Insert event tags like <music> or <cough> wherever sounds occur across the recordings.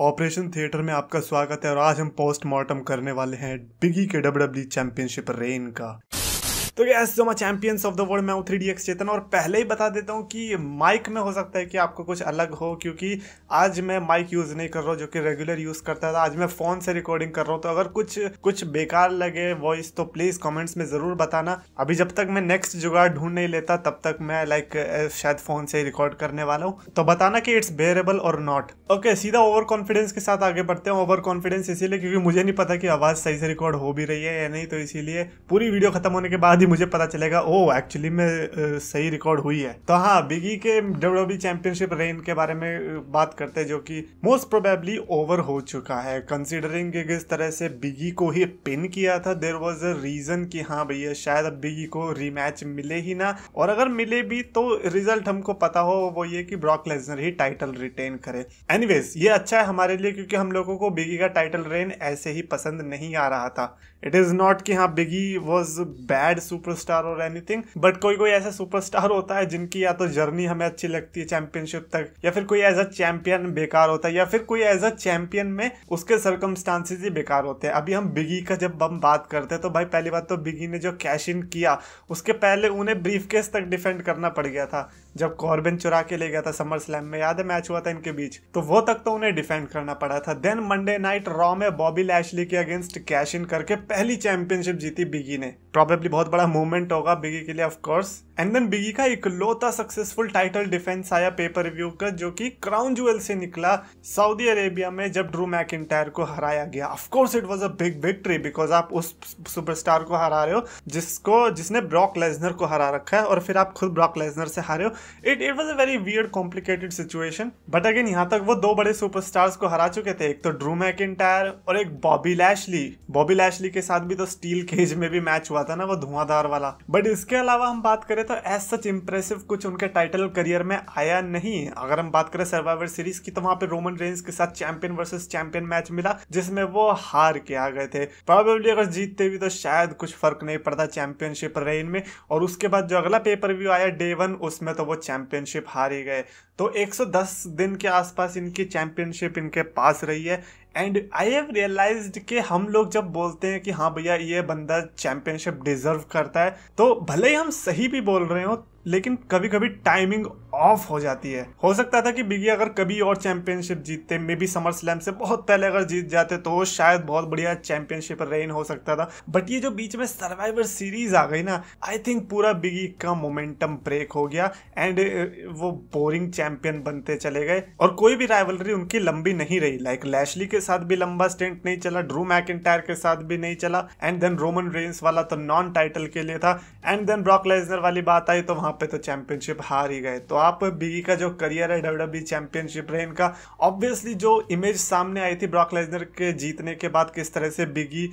operation theatre में आपका स्वागत है और आज हम पोस्टमार्टम करने वाले हैं बिगी के डब्ल्यू डब्ल्यू चैंपियनशिप रेन का तो क्या जो मैं चैंपियंस ऑफ द वर्ल्ड मैं हूँ थ्री डी एक्स चेतन और पहले ही बता देता हूँ कि माइक में हो सकता है कि आपको कुछ अलग हो क्योंकि आज मैं माइक यूज़ नहीं कर रहा हूँ जो कि रेगुलर यूज़ करता था आज मैं फ़ोन से रिकॉर्डिंग कर रहा हूँ तो अगर कुछ कुछ बेकार लगे वॉइस तो प्लीज़ कॉमेंट्स में ज़रूर बताना अभी जब तक मैं नेक्स्ट जुगाड़ ढूंढ नहीं लेता तब तक मैं लाइक शायद फ़ोन से ही रिकॉर्ड करने वाला हूँ तो बताना कि इट्स बेरेबल और नॉट ओके सीधा ओवर कॉन्फिडेंस के साथ आगे बढ़ते हैं ओवर कॉन्फिडेंस इसीलिए क्योंकि मुझे नहीं पता कि आवाज़ सही से रिकॉर्ड हो भी रही है या नहीं तो इसीलिए पूरी वीडियो खत्म होने के बाद ही मुझे पता चलेगा ओ एक्चुअली में सही रिकॉर्ड हुई है तो हाँ बिगी के डब्ल्यू चैंपियनशिप रेन के बारे में बात करते हैं जो कि मोस्ट प्रोबेबली ओवर हो चुका है कंसिडरिंग किस तरह से बिगी को ही पिन किया था देर वॉज अ रीजन कि हाँ भैया शायद अब बिगी को रीमैच मिले ही ना और अगर मिले भी तो रिजल्ट हमको पता हो वो ये कि ब्रॉक लेजनर ही टाइटल रिटेन करे एनीवेज ये अच्छा है हमारे लिए क्योंकि हम लोगों को बिगी का टाइटल रेन ऐसे ही पसंद नहीं आ रहा था इट इज नॉट कि हाँ बिगी वॉज बैड सुपरस्टार और एनीथिंग बट कोई कोई ऐसा सुपरस्टार होता है जिनकी या तो जर्नी हमें अच्छी लगती है चैंपियनशिप तक या फिर कोई एज अ चैंपियन बेकार होता है या फिर कोई एज अ चैंपियन में उसके सर्कमस्टांसिस ही बेकार होते हैं अभी हम बिगी का जब हम बात करते हैं तो भाई पहली बात तो बिगी ने जो कैश इन किया उसके पहले उन्हें ब्रीफ तक डिफेंड करना पड़ गया था जब कॉर्बिन चुरा के ले गया था समर स्लैम में याद है मैच हुआ था इनके बीच तो वो तक तो उन्हें डिफेंड करना पड़ा था देन मंडे नाइट रॉ में बॉबी लैशली के अगेंस्ट कैश इन करके पहली चैंपियनशिप जीती बिगी ने प्रॉबेबली बहुत बड़ा बड़ा मूवमेंट होगा बिगी के लिए ऑफकोर्स एंड देन बिगी का इकलौता सक्सेसफुल टाइटल डिफेंस आया पेपर व्यू का जो कि क्राउन ज्वेल से निकला सऊदी अरेबिया में जब ड्रू मैक को हराया गया course it was a big victory because आप उस सुपरस्टार को हरा रहे हो जिसको जिसने ब्रॉक लेजनर को हरा रखा है और फिर आप खुद ब्रॉक लेजनर से हारे हो it it was a very weird complicated situation but again यहाँ तक वो दो बड़े सुपर को हरा चुके थे एक तो ड्रू मैक और एक बॉबी लैशली बॉबी लैशली के साथ भी तो स्टील केज में भी मैच हुआ था ना वो धुआंधार वाला बट इसके अलावा हम बात करें तो एज सच इम्प्रेसिव कुछ उनके टाइटल करियर में आया नहीं अगर हम बात करें सर्वाइवर सीरीज की तो वहां पे रोमन रेंज के साथ चैंपियन वर्सेस चैंपियन मैच मिला जिसमें वो हार के आ गए थे प्रॉबेबली अगर जीतते भी तो शायद कुछ फर्क नहीं पड़ता चैंपियनशिप रेन में और उसके बाद जो अगला पेपर व्यू आया डे वन उसमें तो वो चैंपियनशिप हार ही गए तो 110 दिन के आसपास इनकी चैंपियनशिप इनके पास रही है एंड आई हैव रियलाइज कि हम लोग जब बोलते हैं कि हाँ भैया ये बंदा चैंपियनशिप डिजर्व करता है तो भले ही हम सही भी बोल बोल रहे हो लेकिन कभी कभी टाइमिंग ऑफ हो जाती है हो सकता था कि बिगी अगर कभी और चैंपियनशिप जीतते मे बी समर स्लैम से बहुत पहले अगर जीत जाते तो शायद बहुत बढ़िया चैंपियनशिप रेन हो सकता था बट ये जो बीच में सर्वाइवर सीरीज आ गई ना आई थिंक पूरा बिगी का मोमेंटम ब्रेक हो गया एंड वो बोरिंग चैंपियन बनते चले गए और कोई भी राइवलरी उनकी लंबी नहीं रही लाइक like, लैशली के साथ भी लंबा स्टेंट नहीं चला ड्रू मैक के साथ भी नहीं चला एंड देन रोमन रेन्स वाला तो नॉन टाइटल के लिए था एंड देन ब्रॉक लेजनर वाली बात आई तो वहां पे तो चैंपियनशिप हार ही गए तो आप बिगी का जो करियर है डब्ल्यू e चैंपियनशिप है इनका ऑब्वियसली जो इमेज सामने आई थी ब्रॉक लेजनर के जीतने के बाद किस तरह से बिगी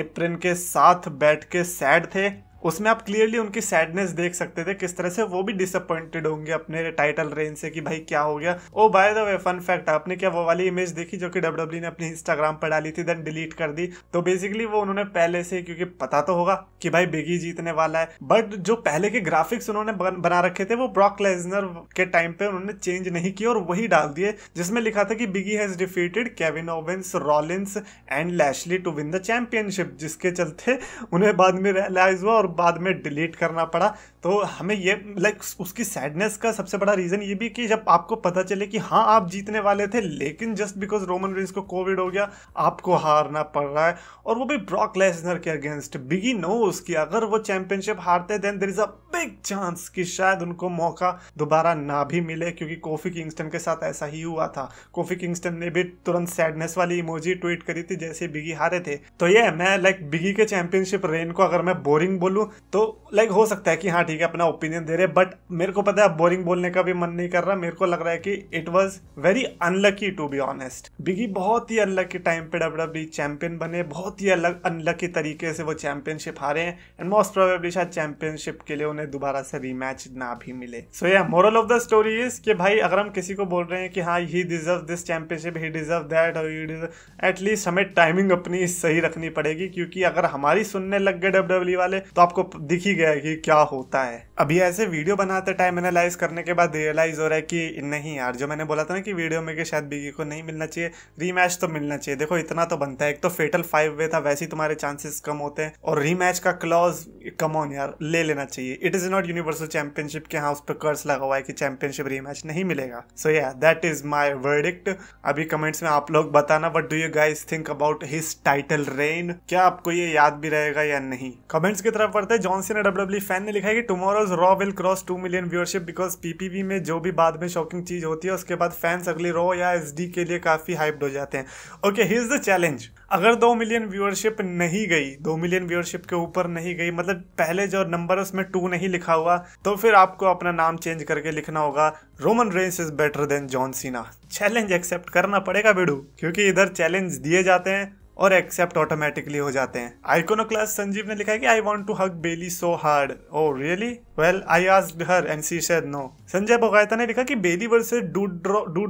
एप्रिन के साथ बैठ के सैड थे उसमें आप क्लियरली उनकी सैडनेस देख सकते थे किस तरह से वो भी डिसअपॉइंटेड होंगे अपने टाइटल रेंज से कि भाई क्या हो गया oh by the way fun fact आपने क्या वो वाली इमेज देखी जो कि डब्ल्यू e ने अपने इंस्टाग्राम पर डाली थी देन डिलीट कर दी तो बेसिकली वो उन्होंने पहले से क्योंकि पता तो होगा कि भाई बिगी जीतने वाला है बट जो पहले के ग्राफिक्स उन्होंने बना रखे थे वो ब्रॉक लेजनर के टाइम पे उन्होंने चेंज नहीं किया और वही डाल दिए जिसमें लिखा था कि Big E has defeated Kevin Owens Rollins and Lashley to win the championship जिसके चलते उन्हें बाद में रियलाइज हुआ और बाद में डिलीट करना पड़ा तो हमें ये लाइक उसकी सैडनेस का सबसे बड़ा रीज़न ये भी कि जब आपको पता चले कि हाँ आप जीतने वाले थे लेकिन जस्ट बिकॉज रोमन रेंस को कोविड हो गया आपको हारना पड़ रहा है और वो भी ब्रॉक लेसनर के अगेंस्ट बिगी नो उसकी अगर वो चैंपियनशिप हारते then there is a big chance कि शायद उनको मौका दोबारा ना भी मिले क्योंकि कोफी किंगस्टन के साथ ऐसा ही हुआ था कोफी किंगस्टन ने भी तुरंत सैडनेस वाली इमोजी ट्वीट करी थी जैसे बिगी हारे थे तो ये मैं लाइक बिगी के चैंपियनशिप रेन को अगर मैं बोरिंग बोलूँ लूँ तो लाइक हो सकता है कि हाँ ठीक है अपना ओपिनियन दे रहे बट मेरे को पता है बोरिंग बोलने का भी मन नहीं कर रहा मेरे को लग रहा है कि it was very unlucky to be honest Big E बहुत ही अनलकी टाइम पे डब्ल्यू चैंपियन e बने बहुत ही अलग अनलकी तरीके से वो चैंपियनशिप हारे हैं एंड मोस्ट प्रोबेबली शायद चैंपियनशिप के लिए उन्हें दोबारा से रीमैच ना भी मिले so yeah moral of the story is कि भाई अगर हम किसी को बोल रहे हैं कि हाँ he deserve this championship he deserve that और ही डिजर्व एटलीस्ट हमें टाइमिंग अपनी सही रखनी पड़ेगी क्योंकि अगर हमारी सुनने लग गए डब्ल्यू e वाले तो आप आपको दिख ही गया कि क्या होता है अभी ऐसे वीडियो बनाते टाइम एनालाइज करने के बाद रियलाइज हो रहा है कि नहीं यार जो मैंने बोला था ना कि वीडियो में कि शायद बिगी को नहीं मिलना चाहिए रीमैच तो मिलना चाहिए देखो इतना तो बनता है एक तो फेटल फाइव वे था वैसे ही तुम्हारे चांसेस कम होते हैं और रीमैच का क्लॉज कम ऑन यार ले लेना चाहिए it is not universal championship के हाँ उस पर कर्स लगा हुआ है कि चैंपियनशिप रीमैच नहीं मिलेगा so yeah that is my verdict अभी कमेंट्स में आप लोग बताना what do you guys think about his title reign क्या आपको ये याद भी रहेगा या नहीं कमेंट्स की तरफ पढ़ते हैं जॉनसन और डब्ल्यू फैन ने लिखा है कि tomorrow's Raw will cross two million viewership because PPV में जो भी बाद में शॉकिंग चीज होती है उसके बाद फैंस अगली रॉ या एस के लिए काफी हाइप्ड हो जाते हैं okay he is the challenge अगर दो मिलियन व्यूअरशिप नहीं गई दो मिलियन व्यूअरशिप के ऊपर नहीं गई मतलब पहले जो नंबर है उसमें टू नहीं लिखा हुआ तो फिर आपको अपना नाम चेंज करके लिखना होगा Roman Reigns is better than John Cena challenge accept करना पड़ेगा बेडू क्योंकि इधर चैलेंज दिए जाते हैं और एक्सेप्ट ऑटोमेटिकली हो जाते हैं आइकोनो क्लास संजीव ने लिखा है कि आई want to hug Bayley so hard oh really well I asked her and she said no Sanjay Bogayata ने लिखा कि Bayley versus 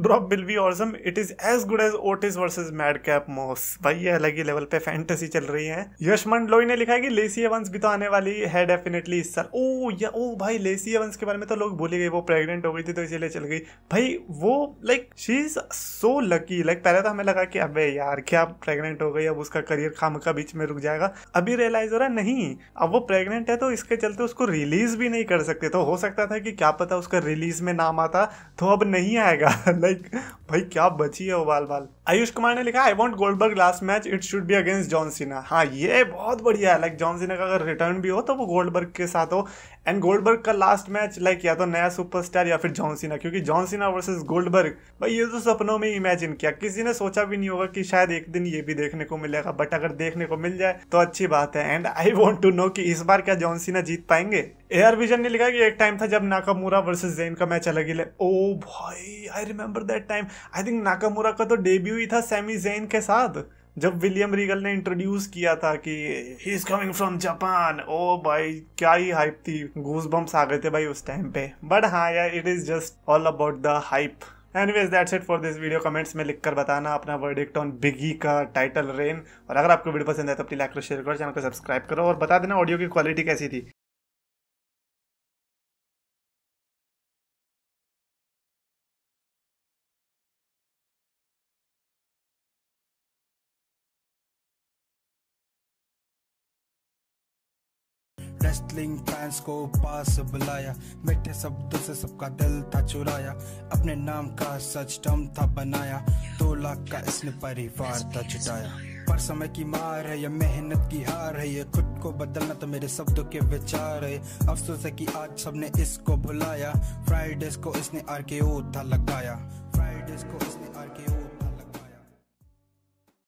Doudrop will be awesome it is as good as Otis versus Madcap Moss भाई ये अलग ही level पे fantasy चल रही है यशमंड लोई ने लिखा है कि लेसी एवंस भी तो आने वाली है डेफिनेटली इस साल ओ या ओ भाई लेसी एवंस के बारे में तो लोग भूल गए वो प्रेग्नेंट हो गई थी तो इसीलिए चल गई भाई वो like she is so lucky like पहले तो हमें लगा कि अब यार क्या प्रेगनेंट हो गई अब उसका करियर खाम का बीच में रुक जाएगा अभी रियलाइज हो रहा नहीं अब वो प्रेगनेंट है तो इसके चलते उसको रिलीज भी नहीं कर सकते तो हो सकता था कि क्या पता उसका रिलीज में नाम आता तो अब नहीं आएगा लाइक <laughs> भाई क्या बची है उबाल बाल आयुष कुमार ने लिखा I want Goldberg last match it should be against John Cena हाँ ये बहुत बढ़िया है लाइक जॉन सिन्हा का अगर रिटर्न भी हो तो वो गोल्डबर्ग के साथ हो एंड गोल्डबर्ग का लास्ट मैच लाइक या तो नया सुपरस्टार या फिर जॉन सिना क्योंकि जॉन वर्सेस गोल्डबर्ग भाई ये तो सपनों में इमेजिन किया किसी ने सोचा भी नहीं होगा कि शायद एक दिन ये भी देखने को मिलेगा बट अगर देखने को मिल जाए तो अच्छी बात है and I want to know की इस बार क्या जॉन सिना जीत पाएंगे एयर विजन ने लिखा कि एक टाइम था जब नाकामूरा वर्सेस जेन का मैच अलग ही ले ओ भाई I remember that time I think Nakamura का तो डेब्यू ही था सेमी जेन के साथ जब विलियम रीगल ने इंट्रोड्यूस किया था कि he is coming from Japan oh भाई क्या ही हाइप थी घूस बम्स आ गए थे भाई उस टाइम पे बट हाँ यार it is just all about the hype anyways that's it for this video comments में लिखकर बताना अपना वर्डिक्ट ऑन बिगी का टाइटल रेन और अगर आपको वीडियो पसंद है तो अपनी लाइक करो शेयर करो चैनल को सब्सक्राइब करो और बता देना ऑडियो की क्वालिटी कैसी थी रेस्टलिंग फैंस को पास बुलाया मीठे शब्दों से सबका दिल था चुराया अपने नाम का सच टम था बनाया दो लाख का इसने परिवार था जुटाया पर समय की मार है या मेहनत की हार है ये खुद को बदलना तो मेरे शब्दों के विचार है अफसोस है कि आज सबने इसको बुलाया फ्राइडेज को इसने आर के था लगाया फ्राइडेज को इसने